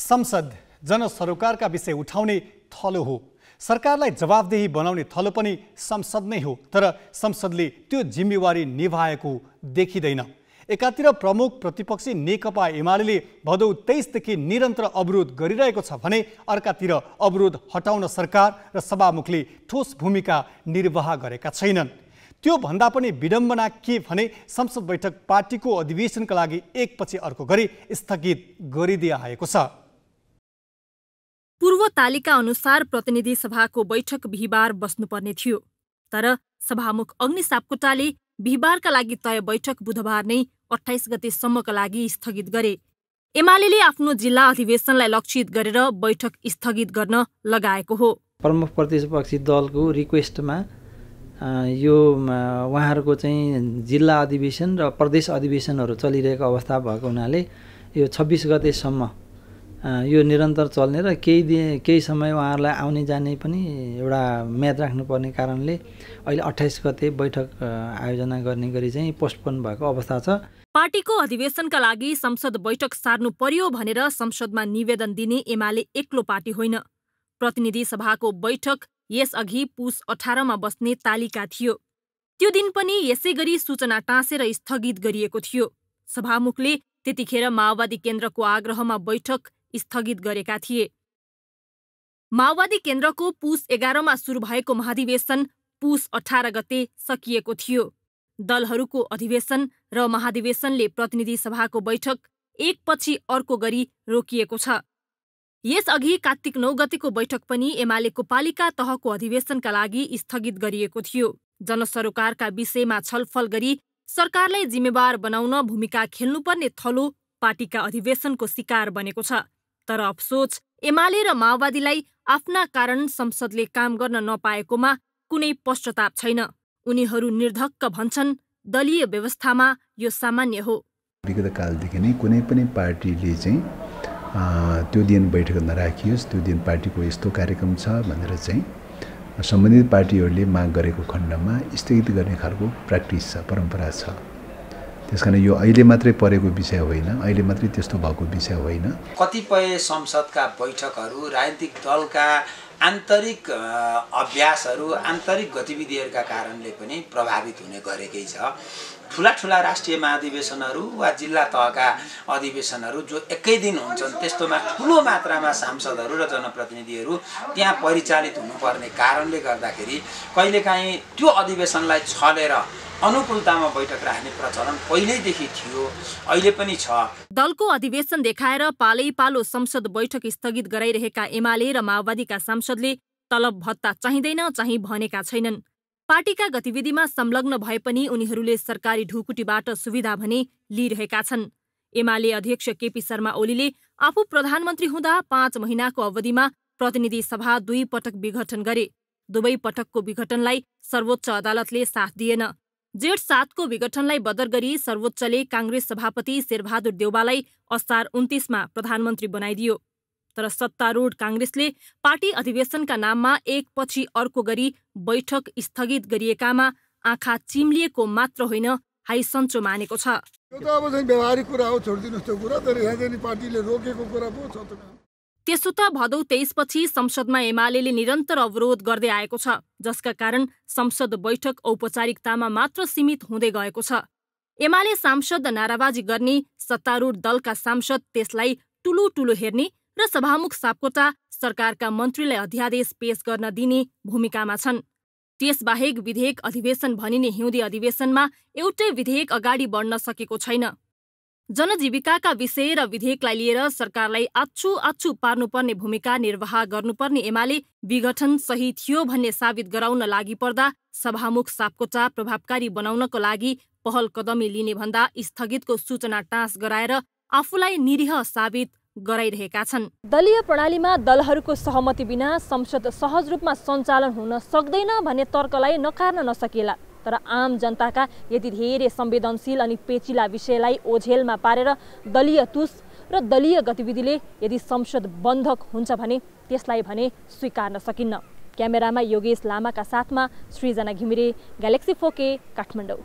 संसद जनसरोकारका विषय उठाउने थलो हो सरकारलाई जवाबदेही बनाउने थलो पनि संसद नै हो तर संसदले त्यो जिम्मेवारी निभाएको देखिँदैन एकातिर प्रमुख प्रतिपक्षी नेकपा एमाले भदौ तेइसदेखि निरन्तर अवरोध गरिरहेको छ भने अर्कातिर अवरोध हटाउन सरकार र सभामुखले ठोस भूमिका निर्वाह गरेका छैनन् त्यो भन्दा पनि विडम्बना के भने संसद बैठक पार्टीको अधिवेशनका लागि एकपछि अर्को गरी स्थगित गरिदिआएको छ पूर्व तालिका अनुसार प्रतिनिधि सभाको बैठक बिहिबार बस्नुपर्ने थियो तर सभामुख अग्नि सापकोटाले बिहिबारका लागि तय बैठक बुधबार नै अठाइस गतेसम्मका लागि स्थगित गरे एमाले आफ्नो जिल्ला अधिवेशनलाई लक्षित गरेर बैठक स्थगित गर्न लगाएको हो प्रमुख प्रतिपक्षी दलको रिक्वेस्टमा यो उहाँहरूको चाहिँ जिल्ला अधिवेशन र प्रदेश अधिवेशनहरू चलिरहेको अवस्था भएको हुनाले यो छब्बिस गतेसम्म यो निरन्तर चल्ने र केही दिन केही समय उहाँहरूलाई आउने जाने पनि एउटा म्याद राख्नुपर्ने कारणले अहिले अठाइस गते बैठक आयोजना गर्ने गरी चाहिँ पोस्टपोन भएको अवस्था छ पार्टीको अधिवेशनका लागि संसद बैठक सार्नु पर्यो भनेर संसदमा निवेदन दिने एमाले एक्लो पार्टी होइन प्रतिनिधि सभाको बैठक यसअघि पुस अठारमा बस्ने तालिका थियो त्यो दिन पनि यसै गरी सूचना टाँसेर स्थगित गरिएको थियो सभामुखले त्यतिखेर माओवादी केन्द्रको आग्रहमा बैठक स्थगित गरेका थिए माओवादी केन्द्रको पुस एघारमा सुरु भएको महाधिवेशन पुस अठार गते सकिएको थियो दलहरूको अधिवेशन र महाधिवेशनले प्रतिनिधि सभाको बैठक एकपछि अर्को गरी रोकिएको छ यसअघि कार्तिक नौ गतेको बैठक पनि एमालेको पालिका तहको अधिवेशनका लागि स्थगित गरिएको थियो जनसरोकारका विषयमा छलफल गरी सरकारलाई जिम्मेवार बनाउन भूमिका खेल्नुपर्ने थलो पार्टीका अधिवेशनको शिकार बनेको छ तर अफसोच एमाले र माओवादीलाई आफ्ना कारण संसदले काम गर्न नपाएकोमा कुनै पश्चताप छैन उनीहरू निर्धक्क भन्छन् दलीय व्यवस्थामा यो सामान्य हो विगत कालदेखि नै कुनै पनि पार्टीले चाहिँ त्यो दिन बैठक नराखियोस् त्यो दिन पार्टीको यस्तो कार्यक्रम छ भनेर चाहिँ सम्बन्धित पार्टीहरूले माग गरेको खण्डमा स्थगित गर्ने खालको प्र्याक्टिस छ परम्परा छ त्यस कारण यो अहिले मात्रै परेको विषय होइन अहिले मात्रै त्यस्तो भएको विषय होइन कतिपय संसदका बैठकहरू राजनीतिक दलका आन्तरिक अभ्यासहरू आन्तरिक गतिविधिहरूका कारणले पनि प्रभावित हुने गरेकै छ ठुला ठुला राष्ट्रिय महाधिवेशनहरू वा जिल्ला तहका अधिवेशनहरू जो एकै दिन हुन्छन् त्यस्तोमा ठुलो मात्रामा सांसदहरू र जनप्रतिनिधिहरू त्यहाँ परिचालित हुनुपर्ने कारणले गर्दाखेरि कहिलेकाहीँ त्यो अधिवेशनलाई छलेर अनुकूलतामा बैठक राख्ने प्रचलन पहिल्यैदेखि थियो अहिले पनि छ दलको अधिवेशन देखाएर पालो संसद बैठक स्थगित गराइरहेका एमाले र माओवादीका सांसदले तलब भत्ता चाहिँदैन चाहिँ भनेका छैनन् पार्टीका गतिविधिमा संलग्न भए पनि उनीहरूले सरकारी ढुकुटीबाट सुविधा भने लिइरहेका छन् एमाले अध्यक्ष केपी शर्मा ओलीले आफू प्रधानमन्त्री हुँदा पाँच महिनाको अवधिमा प्रतिनिधि सभा दुई पटक विघटन गरे दुवै पटकको विघटनलाई सर्वोच्च अदालतले साथ दिएन जेठ सातको विघटनलाई बदर गरी सर्वोच्चले काङ्ग्रेस सभापति शेरबहादुर देउवालाई असार उन्तिसमा प्रधानमन्त्री बनाइदियो तर सत्तारूढ काङ्ग्रेसले पार्टी अधिवेशनका नाममा एकपछि अर्को गरी बैठक स्थगित गरिएकामा आँखा चिम्लिएको मात्र होइन हाइसन्चो मानेको छ त्यसो त भदौ तेइसपछि संसदमा एमाले निरन्तर अवरोध गर्दै आएको छ जसका कारण संसद बैठक औपचारिकतामा मात्र सीमित हुँदै गएको छ एमाले सांसद नाराबाजी गर्ने सत्तारूढ दलका सांसद त्यसलाई टुलु टुलो हेर्ने र सभामुख सापकोटा सरकारका मन्त्रीलाई अध्यादेश पेश गर्न दिने भूमिकामा छन् त्यसबाहेक विधेयक अधिवेशन भनिने हिउँदी अधिवेशनमा एउटै विधेयक अगाडि बढ्न सकेको छैन जनजीविकाका विषय र विधेयकलाई लिएर सरकारलाई आछु आछु पार्नुपर्ने भूमिका निर्वाह गर्नुपर्ने एमाले विघटन सही थियो भन्ने साबित गराउन लागि पर्दा सभामुख सापकोटा प्रभावकारी बनाउनको लागि पहल कदमी लिने भन्दा स्थगितको सूचना टाँस गराएर आफूलाई निरीह साबित गराइरहेका छन् दलीय प्रणालीमा दलहरूको सहमति बिना संसद सहज रूपमा सञ्चालन हुन सक्दैन भन्ने तर्कलाई नकार्न नसकेला तर आम जनताका यति धेरै संवेदनशील अनि पेचिला विषयलाई ओझेलमा पारेर दलीय तुस र दलीय गतिविधिले यदि संसद बन्धक हुन्छ भने त्यसलाई भने स्वीकार्न सकिन्न क्यामेरामा योगेश लामाका साथमा सृजना घिमिरे ग्यालेक्सी फोके काठमाडौँ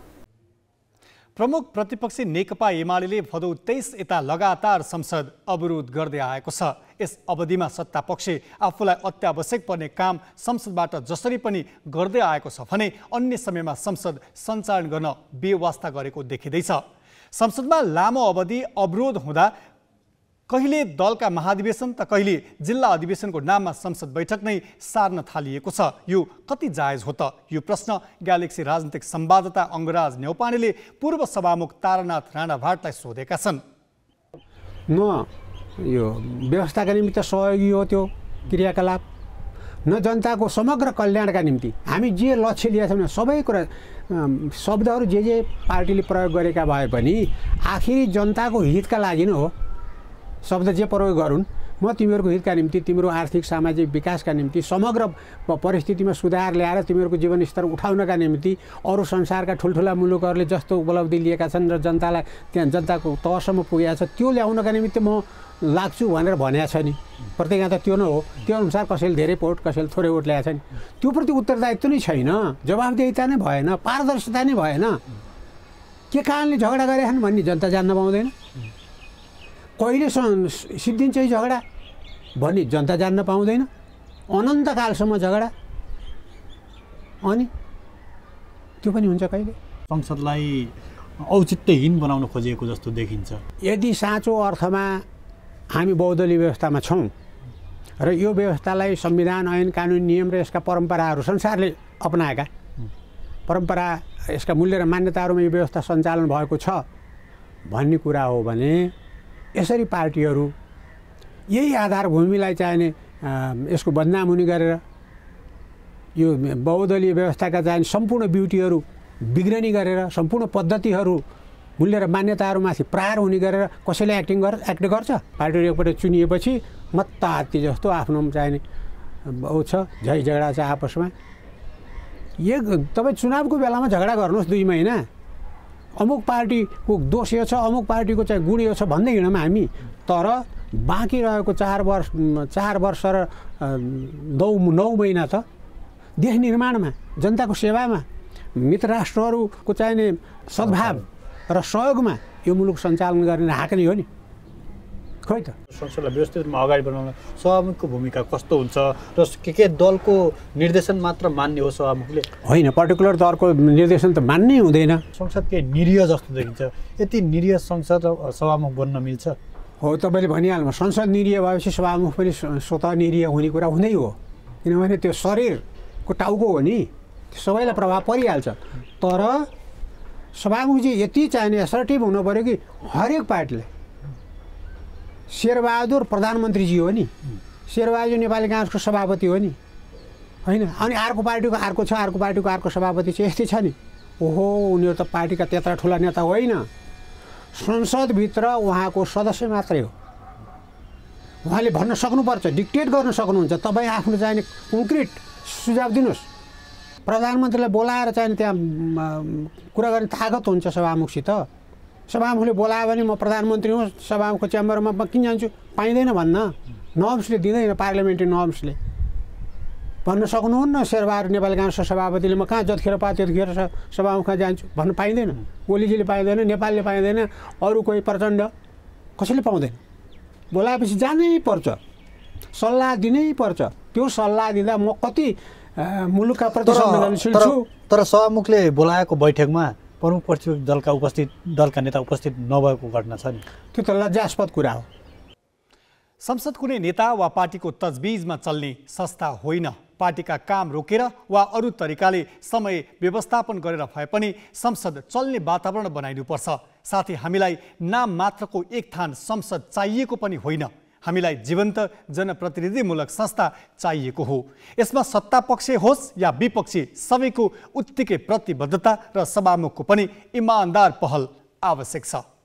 प्रमुख प्रतिपक्षी नेकपा एमाले भदौ तेइस यता लगातार संसद अवरोध गर्दै आएको छ यस अवधिमा सत्तापक्ष आफूलाई अत्यावश्यक पर्ने काम संसदबाट जसरी पनि गर्दै आएको छ भने अन्य समयमा संसद सञ्चालन गर्न बेवास्ता गरेको देखिँदैछ संसदमा लामो अवधि अवरोध हुँदा कहिले दलका महाधिवेशन त कहिले जिल्ला अधिवेशनको नाममा संसद बैठक नै सार्न थालिएको छ यो कति जायज हो त यो प्रश्न ग्यालेक्सी राजनीतिक संवाददाता अङ्गराज न्यौपाणेले पूर्व सभामुख तारानाथ राणाभाटलाई सोधेका छन् न यो व्यवस्थाका निम्ति सहयोगी हो त्यो क्रियाकलाप न जनताको समग्र कल्याणका निम्ति हामी जे लक्ष्य लिएका छौँ सबै कुरा शब्दहरू जे जे पार्टीले प्रयोग गरेका भए पनि आखिरी जनताको हितका लागि नै हो शब्द जे प्रयोग गरून् म तिमीहरूको हितका निम्ति तिम्रो आर्थिक सामाजिक विकासका निम्ति समग्र परिस्थितिमा सुधार ल्याएर तिमीहरूको जीवनस्तर उठाउनका निम्ति अरू संसारका ठुल्ठुला मुलुकहरूले जस्तो उपलब्धि लिएका छन् र जनतालाई त्यहाँ जनताको तहसम्म पुगेका छ त्यो ल्याउनका निम्ति म लाग्छु भनेर भनेको छ नि प्रत्येक त त्यो नै हो त्यो अनुसार कसैले धेरै भोट कसैले थोरै भोट ल्याएको छ नि त्योप्रति उत्तरदायित्व नै छैन जवाबदेहिता नै भएन पारदर्शिता नै भएन के कारणले झगडा गरेका छन् भन्ने जनता जान्न पाउँदैन कहिलेसम्म सिद्धिन्छ यो झगडा भन्ने जनता जान्न पाउँदैन अनन्तकालसम्म झगडा अनि त्यो पनि हुन्छ कहिले संसदलाई औचित्यहीन बनाउन खोजिएको जस्तो देखिन्छ यदि साँचो अर्थमा हामी बौद्धली व्यवस्थामा छौँ र यो व्यवस्थालाई संविधान ऐन कानुन नियम र यसका परम्पराहरू संसारले अपनाएका परम्परा यसका मूल्य र मान्यताहरूमा यो व्यवस्था सञ्चालन भएको छ भन्ने कुरा हो भने यसरी पार्टीहरू यही आधारभूमिलाई चाहिने यसको बदनाम हुने गरेर यो बहुदलीय व्यवस्थाका चाहिने सम्पूर्ण ब्युटीहरू बिग्रनी गरेर सम्पूर्ण पद्धतिहरू मूल्य र मान्यताहरूमाथि प्रहार हुने गरेर कसैले एक्टिङ गर एक्ट गर्छ पार्टीहरू एकपल्ट चुनिएपछि मत्त हात्ती जस्तो आफ्नो चाहिने ऊ छ झै झगडा छ आपसमा यो तपाईँ चुनावको बेलामा झगडा गर्नुहोस् दुई महिना अमुक पार्टीको दोष यो छ अमुक पार्टीको चाहिँ गुण यो छ भन्दै हिँडौँ हामी तर बाँकी रहेको चार वर्ष चार वर्ष र नौ नौ महिना छ देश निर्माणमा जनताको सेवामा मित्र राष्ट्रहरूको चाहिने सद्भाव र सहयोगमा यो मुलुक सञ्चालन गर्ने हाक नै हो नि खै त संसदलाई व्यवस्थितमा अगाडि बढाउन सभामुखको भूमिका कस्तो हुन्छ र के के दलको निर्देशन मात्र मान्ने हो सभामुखले होइन पर्टिकुलर दलको निर्देशन त मान्नै हुँदैन संसद के निरीह जस्तो देखिन्छ यति निरीह संसद र सभामुख बन्न मिल्छ हो तपाईँले भनिहाल्नु संसद निरीह भएपछि सभामुख पनि स्वतः निरीह हुने कुरा हुँदै हो किनभने त्यो शरीरको टाउको हो नि सबैलाई प्रभाव परिहाल्छ तर सभामुखजी यति चाहिने एसर्टिभ हुनु पऱ्यो कि हरेक पार्टीले शेरबहादुर प्रधानमन्त्रीजी हो नि शेरबहादुर नेपाली काङ्ग्रेसको सभापति हो नि होइन अनि अर्को पार्टीको अर्को छ अर्को पार्टीको अर्को सभापति चाहिँ यस्तै छ नि ओहो उनीहरू त पार्टीका त्यत्रा ठुला नेता होइन संसदभित्र उहाँको सदस्य मात्रै हो उहाँले भन्न सक्नुपर्छ डिक्टेट गर्न सक्नुहुन्छ तपाईँ आफ्नो चाहिने कङ्क्रिट सुझाव दिनुहोस् प्रधानमन्त्रीलाई बोलाएर चाहिँ त्यहाँ कुरा गर्ने तागत हुन्छ सभामुखसित सभामुखले बोलायो भने म प्रधानमन्त्री हुँ सभामुखको च्याम्बरमा म किन जान्छु पाइँदैन भन्न नर्म्सले दिँदैन पार्लियामेन्ट्री नर्म्सले भन्न सक्नुहुन्न शेरबहादुर नेपाली काङ्ग्रेसको सभापतिले म कहाँ जतिखेर पाएँ त्यतिखेर सभामुख कहाँ जान्छु भन्नु पाइँदैन ओलीजीले पाइँदैन नेपालले पाइँदैन अरू कोही प्रचण्ड कसैले पाउँदैन बोलाएपछि जानै पर्छ सल्लाह दिनै पर्छ त्यो सल्लाह दिँदा म कति मुलुकका प्रति तर सभामुखले बोलाएको बैठकमा प्रमुख प्रतिपक्ष दलका उपस्थित दलका नेता उपस्थित नभएको घटना छ नि त्यो त लज्जास्पद कुरा हो संसद कुनै नेता वा पार्टीको तजबिजमा चल्ने संस्था होइन पार्टीका काम रोकेर वा अरू तरिकाले समय व्यवस्थापन गरेर भए पनि संसद चल्ने वातावरण बनाइनुपर्छ साथै हामीलाई नाम मात्रको एक थान संसद चाहिएको पनि होइन हामीलाई जीवंत जनप्रतिनिधिमूलक संस्था चाहिए हो इसमें सत्ता हो या विपक्षी को उत्तिकै प्रतिबद्धता र सभामुखको पनि पहल आवश्यक छ